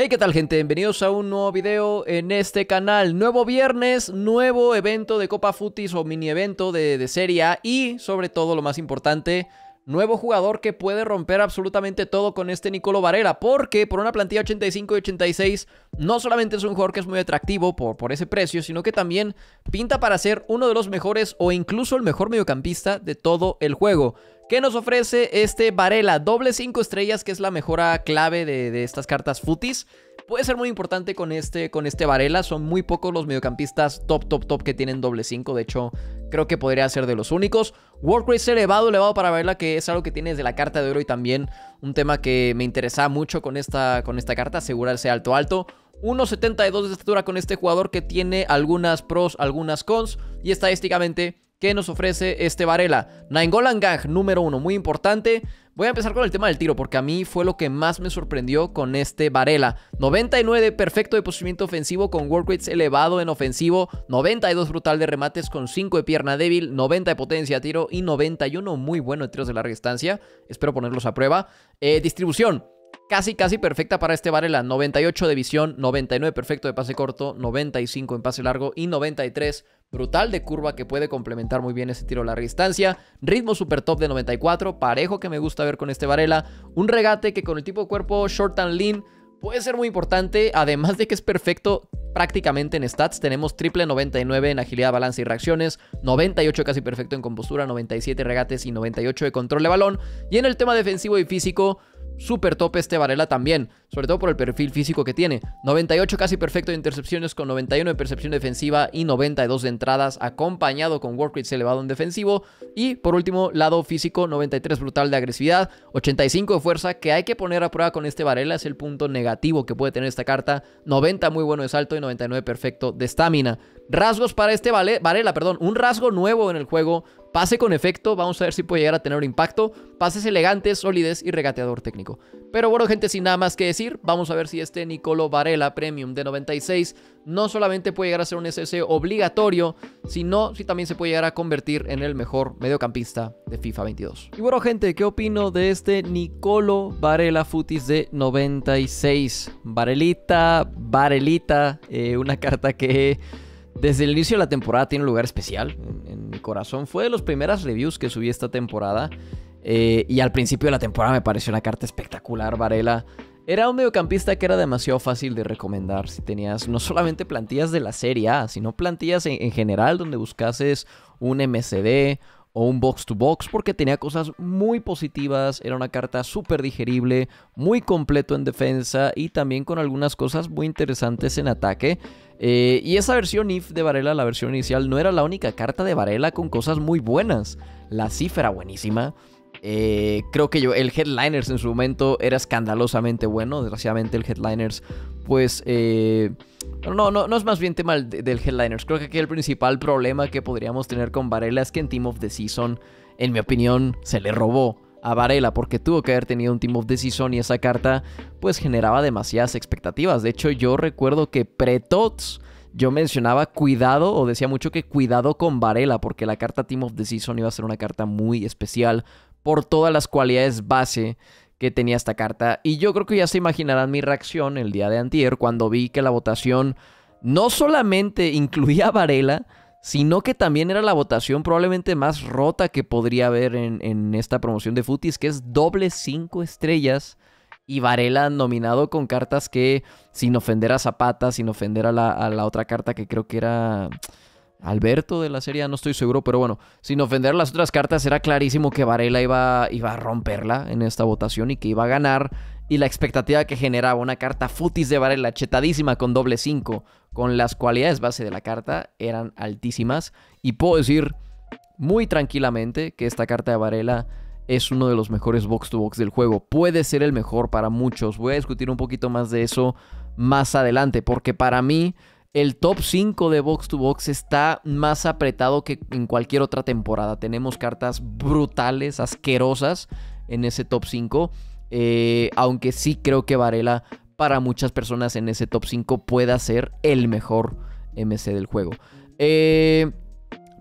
Hey, ¿qué tal gente? Bienvenidos a un nuevo video en este canal. Nuevo viernes, nuevo evento de Copa Futis o mini evento de, de Serie y, sobre todo, lo más importante, nuevo jugador que puede romper absolutamente todo con este Nicolo Varela, porque por una plantilla 85 y 86 no solamente es un jugador que es muy atractivo por, por ese precio, sino que también pinta para ser uno de los mejores o incluso el mejor mediocampista de todo el juego. ¿Qué nos ofrece este Varela? Doble 5 estrellas, que es la mejora clave de, estas cartas futis puede ser muy importante con este, con este Varela. Son muy pocos los mediocampistas top, top, top que tienen doble 5. De hecho, creo que podría ser de los únicos. Work elevado, elevado para Varela, que es algo que tiene desde la carta de oro y también un tema que me interesa mucho con esta, con esta carta, asegurarse alto, alto. 1.72 de estatura con este jugador que tiene algunas pros, algunas cons y estadísticamente ¿Qué nos ofrece este Varela. Nainggolan Gang, número uno, muy importante. Voy a empezar con el tema del tiro, porque a mí fue lo que más me sorprendió con este Varela. 99, perfecto de posicionamiento ofensivo con work rates elevado en ofensivo. 92, brutal de remates con 5 de pierna débil. 90 de potencia de tiro y 91, muy bueno de tiros de larga distancia. Espero ponerlos a prueba. Eh, distribución casi, casi perfecta para este Varela. 98 de visión, 99 perfecto de pase corto, 95 en pase largo y 93 brutal de curva que puede complementar muy bien ese tiro a larga distancia. Ritmo super top de 94, parejo que me gusta ver con este Varela. Un regate que con el tipo de cuerpo short and lean puede ser muy importante, además de que es perfecto prácticamente en stats. Tenemos triple 99 en agilidad, balance y reacciones, 98 casi perfecto en compostura, 97 regates y 98 de control de balón. Y en el tema defensivo y físico, Super top este Varela también, sobre todo por el perfil físico que tiene. 98 casi perfecto de intercepciones con 91 de percepción defensiva y 92 de entradas, acompañado con work rate elevado en defensivo. Y por último, lado físico, 93 brutal de agresividad, 85 de fuerza, que hay que poner a prueba con este Varela, es el punto negativo que puede tener esta carta. 90 muy bueno de salto y 99 perfecto de estamina. Rasgos para este vale, Varela, perdón, un rasgo nuevo en el juego. Pase con efecto, vamos a ver si puede llegar a tener un impacto. Pases elegantes, solidez y regateador técnico. Pero bueno, gente, sin nada más que decir, vamos a ver si este Nicolo Varela Premium de 96 no solamente puede llegar a ser un SS obligatorio, sino si también se puede llegar a convertir en el mejor mediocampista de FIFA 22. Y bueno, gente, ¿qué opino de este Nicolo Varela Futis de 96? Varelita, Varelita, eh, una carta que desde el inicio de la temporada tiene un lugar especial en, mi corazón. Fue de los primeras reviews que subí esta temporada. Eh, y al principio de la temporada me pareció una carta espectacular, Varela. Era un mediocampista que era demasiado fácil de recomendar si tenías no solamente plantillas de la Serie A, sino plantillas en, general donde buscases un MCD o un box to box porque tenía cosas muy positivas, era una carta súper digerible, muy completo en defensa y también con algunas cosas muy interesantes en ataque. Eh, y esa versión IF de Varela, la versión inicial, no era la única carta de Varela con cosas muy buenas. La cifra buenísima. Eh, creo que yo, el Headliners en su momento era escandalosamente bueno. Desgraciadamente el Headliners, pues... Eh, no, no, no es más bien tema del, del Headliners. Creo que el principal problema que podríamos tener con Varela es que en Team of the Season, en mi opinión, se le robó a Varela porque tuvo que haber tenido un Team of Season y esa carta pues generaba demasiadas expectativas. De hecho yo recuerdo que pre-TOTS yo mencionaba cuidado o decía mucho que cuidado con Varela porque la carta Team of Season iba a ser una carta muy especial por todas las cualidades base que tenía esta carta. Y yo creo que ya se imaginarán mi reacción el día de antier cuando vi que la votación no solamente incluía a Varela, sino que también era la votación probablemente más rota que podría haber en, esta promoción de Futis, que es doble cinco estrellas y Varela nominado con cartas que, sin ofender a Zapata, sin ofender a la, otra carta que creo que era Alberto de la serie, no estoy seguro, pero bueno, sin ofender a las otras cartas, era clarísimo que Varela iba, iba a romperla en esta votación y que iba a ganar. Y la expectativa que generaba una carta futis de Varela, chetadísima con doble 5, con las cualidades base de la carta eran altísimas y puedo decir muy tranquilamente que esta carta de Varela es uno de los mejores box to box del juego. Puede ser el mejor para muchos. Voy a discutir un poquito más de eso más adelante porque para mí el top 5 de box to box está más apretado que en cualquier otra temporada. Tenemos cartas brutales, asquerosas en ese top 5. Eh, aunque sí creo que Varela para muchas personas en ese top 5 pueda ser el mejor MC del juego. Eh,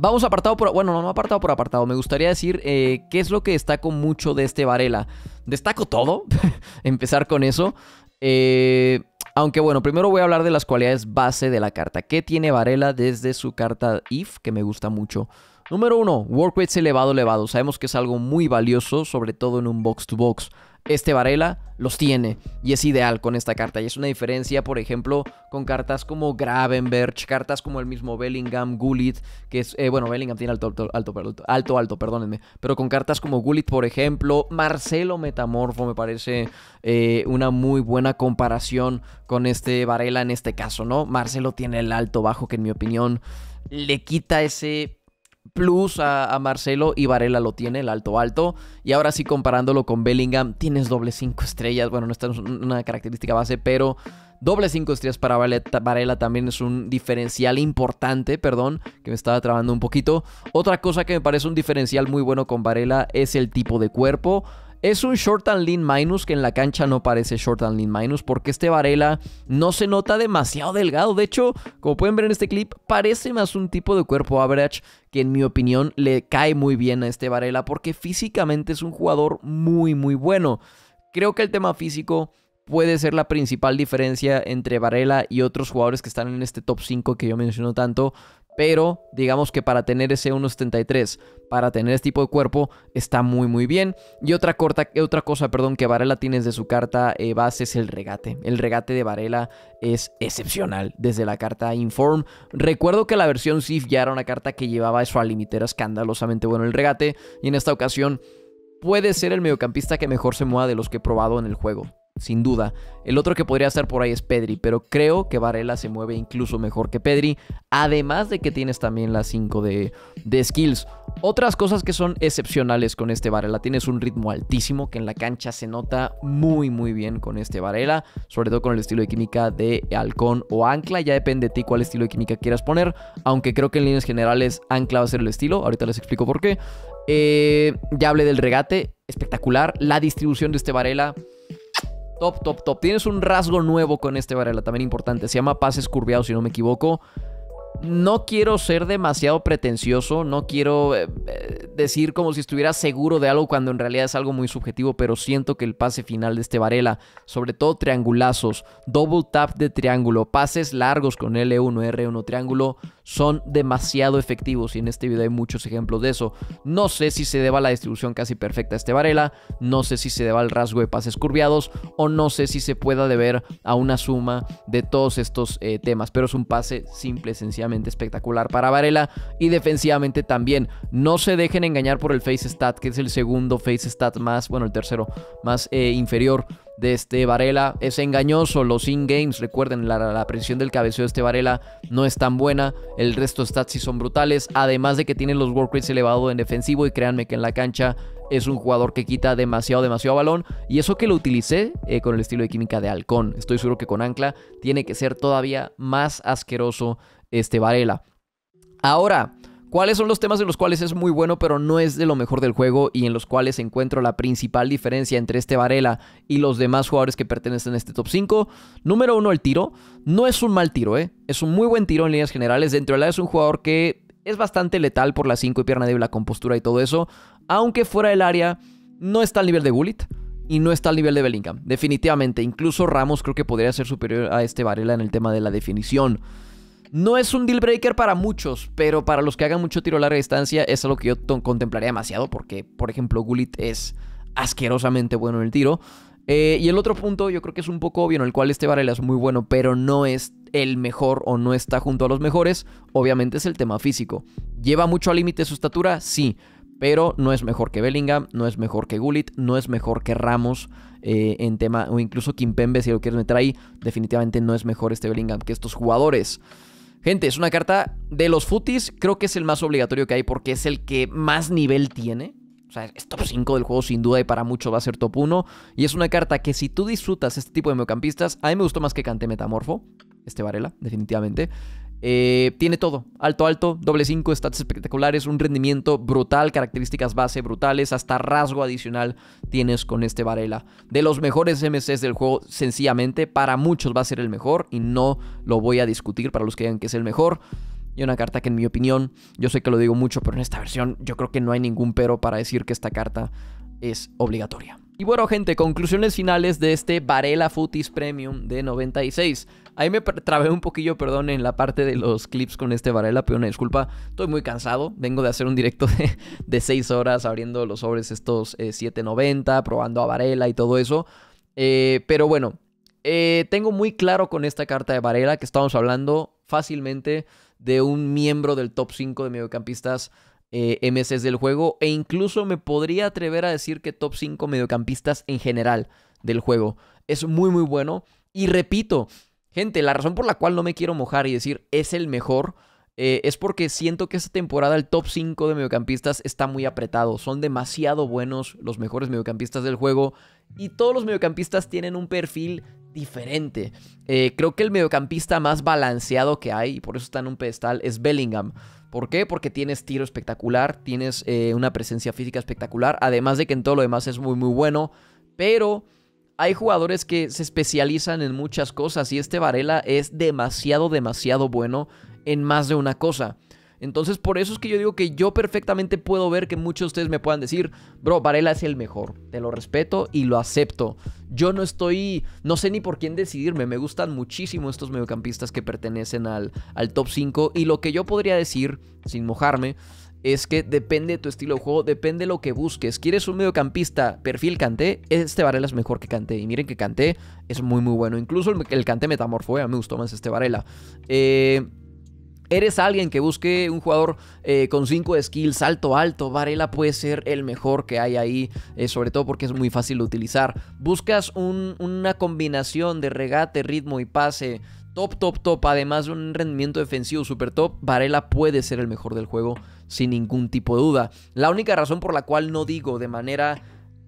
vamos apartado por... Bueno, no, apartado por apartado. Me gustaría decir eh, qué es lo que destaco mucho de este Varela. Destaco todo. Empezar con eso. Eh, aunque bueno, primero voy a hablar de las cualidades base de la carta. ¿Qué tiene Varela desde su carta IF? Que me gusta mucho. Número 1, work rates elevado, elevado. Sabemos que es algo muy valioso, sobre todo en un box-to-box. box to box este Varela los tiene y es ideal con esta carta. Y es una diferencia, por ejemplo, con cartas como Gravenberg, cartas como el mismo Bellingham, Gullit, que es, eh, bueno, Bellingham tiene alto alto, alto, alto, perdónenme, pero con cartas como Gullit, por ejemplo, Marcelo Metamorfo me parece eh, una muy buena comparación con este Varela en este caso, ¿no? Marcelo tiene el alto bajo que en mi opinión le quita ese plus a, Marcelo y Varela lo tiene, el alto alto. Y ahora sí comparándolo con Bellingham, tienes doble 5 estrellas. Bueno, no es una característica base, pero doble 5 estrellas para Varela también es un diferencial importante, perdón, que me estaba trabando un poquito. Otra cosa que me parece un diferencial muy bueno con Varela es el tipo de cuerpo. Es un short and lean minus que en la cancha no parece short and lean minus porque este Varela no se nota demasiado delgado. De hecho, como pueden ver en este clip, parece más un tipo de cuerpo average que en mi opinión le cae muy bien a este Varela porque físicamente es un jugador muy muy bueno. Creo que el tema físico puede ser la principal diferencia entre Varela y otros jugadores que están en este top 5 que yo menciono tanto, pero digamos que para tener ese 1.73, para tener este tipo de cuerpo, está muy muy bien. Y otra, otra cosa perdón, que Varela tiene de su carta eh, base es el regate. El regate de Varela es excepcional desde la carta Inform. Recuerdo que la versión Sif ya era una carta que llevaba eso a limitera escandalosamente bueno el regate. Y en esta ocasión puede ser el mediocampista que mejor se mueva de los que he probado en el juego sin duda. El otro que podría estar por ahí es Pedri, pero creo que Varela se mueve incluso mejor que Pedri, además de que tienes también las 5 de, de, skills. Otras cosas que son excepcionales con este Varela, tienes un ritmo altísimo que en la cancha se nota muy muy bien con este Varela, sobre todo con el estilo de química de halcón o ancla, ya depende de ti cuál estilo de química quieras poner, aunque creo que en líneas generales ancla va a ser el estilo, ahorita les explico por qué. Eh, ya hablé del regate, espectacular, la distribución de este Varela Top, top, top. Tienes un rasgo nuevo con este Varela, también importante. Se llama pases curviados si no me equivoco. No quiero ser demasiado pretencioso, no quiero eh, eh, decir como si estuviera seguro de algo cuando en realidad es algo muy subjetivo, pero siento que el pase final de este Varela, sobre todo triangulazos, double tap de triángulo, pases largos con L1, R1, triángulo, son demasiado efectivos y en este video hay muchos ejemplos de eso. No sé si se deba a la distribución casi perfecta de este Varela, no sé si se deba al rasgo de pases curviados o no sé si se pueda deber a una suma de todos estos eh, temas, pero es un pase simple, sencillamente espectacular para Varela y defensivamente también. No se dejen engañar por el face stat, que es el segundo face stat más, bueno, el tercero más eh, inferior de este Varela. Es engañoso. Los in-games, recuerden, la, la, precisión del cabeceo de este Varela no es tan buena. El resto de stats sí son brutales. Además de que tiene los work rates elevados en defensivo. Y créanme que en la cancha es un jugador que quita demasiado, demasiado balón. Y eso que lo utilicé eh, con el estilo de química de Halcón. Estoy seguro que con Ancla tiene que ser todavía más asqueroso este, Varela. Ahora, ¿cuáles son los temas en los cuales es muy bueno pero no es de lo mejor del juego y en los cuales encuentro la principal diferencia entre este Varela y los demás jugadores que pertenecen a este top 5? Número uno, el tiro. No es un mal tiro, ¿eh? Es un muy buen tiro en líneas generales. Dentro de la es un jugador que es bastante letal por la 5 y pierna débil, la compostura y todo eso. Aunque fuera del área, no está al nivel de Gullit y no está al nivel de Bellingham. Definitivamente, incluso Ramos creo que podría ser superior a este Varela en el tema de la definición. No es un deal breaker para muchos, pero para los que hagan mucho tiro a larga distancia es algo que yo contemplaría demasiado porque, por ejemplo, Gulit es asquerosamente bueno en el tiro. Eh, y el otro punto, yo creo que es un poco obvio, en el cual este Varela es muy bueno, pero no es el mejor o no está junto a los mejores, obviamente es el tema físico. ¿Lleva mucho al límite su estatura? Sí, pero no es mejor que Bellingham, no es mejor que Gulit, no es mejor que Ramos eh, en tema, o incluso Kimpembe, si lo quieres meter ahí, definitivamente no es mejor este Bellingham que estos jugadores. Gente, es una carta de los futis, creo que es el más obligatorio que hay porque es el que más nivel tiene. O sea, es top 5 del juego sin duda y para mucho va a ser top 1. Y es una carta que si tú disfrutas este tipo de mediocampistas, a mí me gustó más que Cante Metamorfo, este Varela, definitivamente. Eh, tiene todo, alto, alto, doble 5, stats espectaculares, un rendimiento brutal, características base brutales, hasta rasgo adicional tienes con este Varela. De los mejores MCs del juego, sencillamente, para muchos va a ser el mejor y no lo voy a discutir para los que digan que es el mejor. Y una carta que en mi opinión, yo sé que lo digo mucho, pero en esta versión yo creo que no hay ningún pero para decir que esta carta es obligatoria. Y bueno, gente, conclusiones finales de este Varela Futis Premium de 96. Ahí me trabé un poquillo, perdón, en la parte de los clips con este Varela, pero una disculpa, estoy muy cansado. Vengo de hacer un directo de, 6 horas abriendo los sobres estos 790, eh, probando a Varela y todo eso. Eh, pero bueno, eh, tengo muy claro con esta carta de Varela que estamos hablando fácilmente de un miembro del top 5 de mediocampistas eh, MCs del juego e incluso me podría atrever a decir que top 5 mediocampistas en general del juego. Es muy muy bueno y repito, gente, la razón por la cual no me quiero mojar y decir es el mejor eh, es porque siento que esta temporada el top 5 de mediocampistas está muy apretado. Son demasiado buenos los mejores mediocampistas del juego y todos los mediocampistas tienen un perfil diferente. Eh, creo que el mediocampista más balanceado que hay, y por eso está en un pedestal, es Bellingham. ¿Por qué? Porque tienes tiro espectacular, tienes eh, una presencia física espectacular, además de que en todo lo demás es muy muy bueno, pero hay jugadores que se especializan en muchas cosas y este Varela es demasiado demasiado bueno en más de una cosa. Entonces por eso es que yo digo que yo perfectamente puedo ver que muchos de ustedes me puedan decir, bro, Varela es el mejor, te lo respeto y lo acepto. Yo no estoy, no sé ni por quién decidirme, me gustan muchísimo estos mediocampistas que pertenecen al, al top 5 y lo que yo podría decir, sin mojarme, es que depende de tu estilo de juego, depende de lo que busques. ¿Quieres un mediocampista perfil Canté? Este Varela es mejor que Canté. Y miren que Canté es muy, muy bueno. Incluso el, cante Canté Metamorfo, eh, me gustó más este Varela. Eh, eres alguien que busque un jugador eh, con 5 skills, alto, alto, Varela puede ser el mejor que hay ahí, eh, sobre todo porque es muy fácil de utilizar. Buscas una combinación de regate, ritmo y pase. Top, top, top, además de un rendimiento defensivo super top, Varela puede ser el mejor del juego sin ningún tipo de duda. La única razón por la cual no digo de manera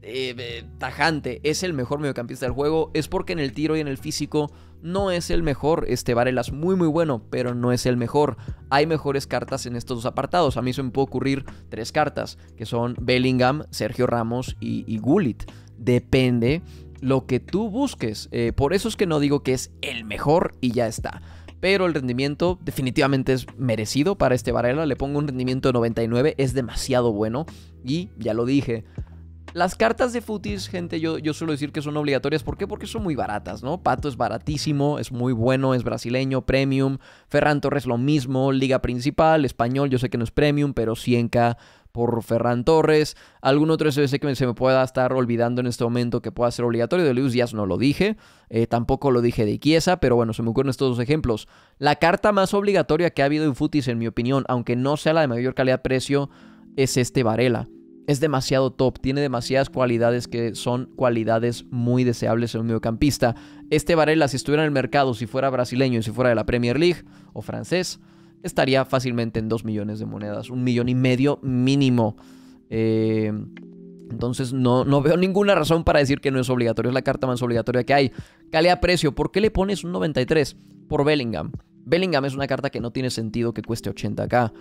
eh, eh, tajante, es el mejor mediocampista del juego, es porque en el tiro y en el físico no es el mejor. Este Varela es muy muy bueno, pero no es el mejor. Hay mejores cartas en estos dos apartados. A mí se me puede ocurrir tres cartas, que son Bellingham, Sergio Ramos y, Gullit. Depende lo que tú busques. Eh, por eso es que no digo que es el mejor y ya está. Pero el rendimiento definitivamente es merecido para este Varela. Le pongo un rendimiento de 99. Es demasiado bueno. Y ya lo dije, las cartas de futis, gente, yo, yo suelo decir que son obligatorias. ¿Por qué? Porque son muy baratas, ¿no? Pato es baratísimo, es muy bueno, es brasileño, premium. Ferran Torres lo mismo, liga principal, español, yo sé que no es premium, pero 100k por Ferran Torres. Algún otro SBC que se me pueda estar olvidando en este momento que pueda ser obligatorio. De Luis Díaz no lo dije. Eh, tampoco lo dije de Iquiesa, pero bueno, se me ocurren estos dos ejemplos. La carta más obligatoria que ha habido en Futis, en mi opinión, aunque no sea la de mayor calidad-precio, es este Varela es demasiado top, tiene demasiadas cualidades que son cualidades muy deseables en un mediocampista. Este Varela, si estuviera en el mercado, si fuera brasileño y si fuera de la Premier League o francés, estaría fácilmente en 2 millones de monedas, un millón y medio mínimo. Eh, entonces no, no veo ninguna razón para decir que no es obligatorio, es la carta más obligatoria que hay. a precio ¿por qué le pones un 93 por Bellingham? Bellingham es una carta que no tiene sentido que cueste 80k.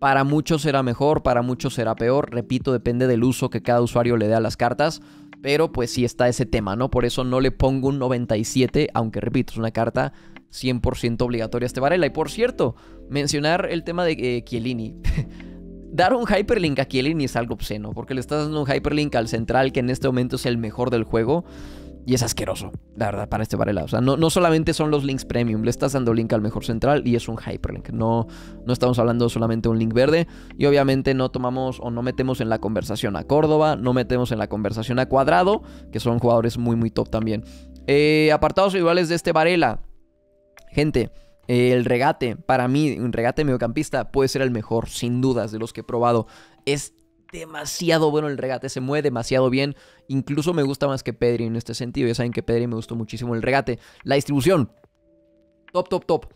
Para muchos será mejor, para muchos será peor. Repito, depende del uso que cada usuario le dé a las cartas. Pero pues sí está ese tema, ¿no? Por eso no le pongo un 97, aunque repito, es una carta 100% obligatoria este Varela. Y por cierto, mencionar el tema de eh, Dar un hyperlink a Chiellini es algo obsceno, porque le estás dando un hyperlink al central que en este momento es el mejor del juego. Y es asqueroso, la verdad, para este Varela. O sea, no, solamente son los links premium, le estás dando link al mejor central y es un hyperlink. No, no estamos hablando solamente de un link verde. Y obviamente no tomamos o no metemos en la conversación a Córdoba, no metemos en la conversación a Cuadrado, que son jugadores muy, muy top también. Eh, apartados e individuales de este Varela. Gente, eh, el regate, para mí, un regate mediocampista puede ser el mejor, sin dudas, de los que he probado. Es demasiado bueno el regate, se mueve demasiado bien. Incluso me gusta más que Pedri en este sentido. Ya saben que Pedri me gustó muchísimo el regate. La distribución. Top, top, top.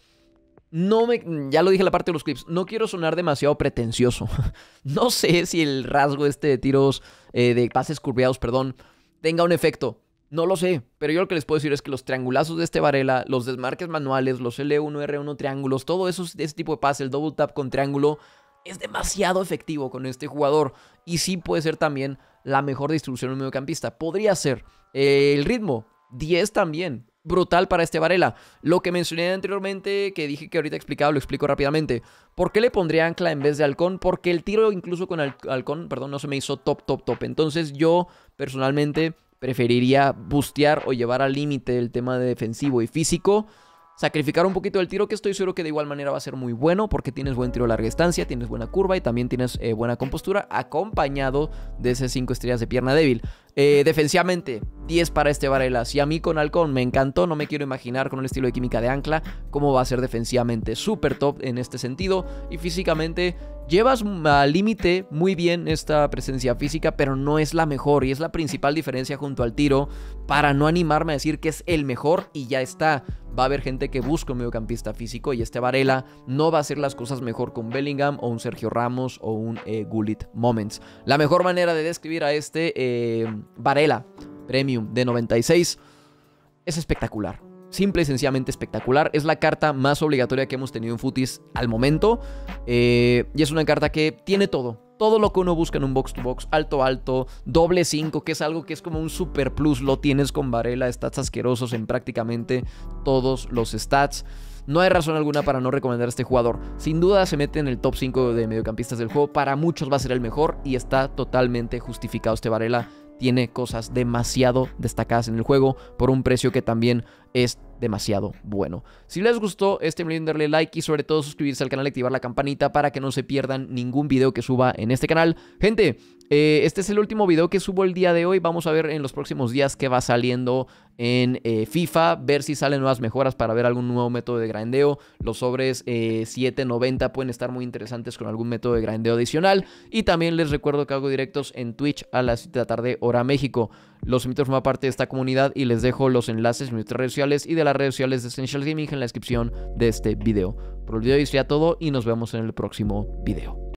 No me. Ya lo dije en la parte de los clips. No quiero sonar demasiado pretencioso. no sé si el rasgo este de tiros. Eh, de pases curveados, perdón. Tenga un efecto. No lo sé, pero yo lo que les puedo decir es que los triangulazos de este Varela, los desmarques manuales, los L1, R1 triángulos, todo eso, ese tipo de pases, el double tap con triángulo, es demasiado efectivo con este jugador. Y sí puede ser también la mejor distribución en un mediocampista. Podría ser eh, el ritmo, 10 también. Brutal para este Varela. Lo que mencioné anteriormente, que dije que ahorita explicaba, lo explico rápidamente. ¿Por qué le pondría ancla en vez de halcón? Porque el tiro incluso con el halcón, perdón, no se me hizo top, top, top. Entonces yo personalmente preferiría bustear o llevar al límite el tema de defensivo y físico sacrificar un poquito del tiro que estoy seguro que de igual manera va a ser muy bueno porque tienes buen tiro a larga distancia, tienes buena curva y también tienes eh, buena compostura acompañado de esas 5 estrellas de pierna débil. Eh, defensivamente, 10 para este Varela. Si a mí con Halcón me encantó, no me quiero imaginar con un estilo de química de Ancla cómo va a ser defensivamente. Súper top en este sentido. Y físicamente, Llevas al límite muy bien esta presencia física, pero no es la mejor y es la principal diferencia junto al tiro para no animarme a decir que es el mejor y ya está. Va a haber gente que busca un mediocampista físico y este Varela no va a hacer las cosas mejor con Bellingham o un Sergio Ramos o un eh, Gullit Moments. La mejor manera de describir a este eh, Varela Premium de 96 es espectacular simple y sencillamente espectacular. Es la carta más obligatoria que hemos tenido en Futis al momento. Eh, y es una carta que tiene todo. Todo lo que uno busca en un box to box, alto, alto, doble 5, que es algo que es como un super plus, lo tienes con Varela, stats asquerosos en prácticamente todos los stats. No hay razón alguna para no recomendar a este jugador. Sin duda se mete en el top 5 de mediocampistas del juego. Para muchos va a ser el mejor y está totalmente justificado este Varela. Tiene cosas demasiado destacadas en el juego por un precio que también es demasiado bueno. Si les gustó este video, darle like y sobre todo suscribirse al canal y activar la campanita para que no se pierdan ningún video que suba en este canal. Gente, eh, este es el último video que subo el día de hoy. Vamos a ver en los próximos días qué va saliendo en eh, FIFA, ver si salen nuevas mejoras para ver algún nuevo método de grandeo. Los sobres eh, 790 pueden estar muy interesantes con algún método de grandeo adicional. Y también les recuerdo que hago directos en Twitch a las 7 de la tarde hora México. Los invito a formar parte de esta comunidad y les dejo los enlaces en mi redes sociales y de las redes sociales de Essential Gaming en la descripción de este video. Por el video de hoy sería todo y nos vemos en el próximo video.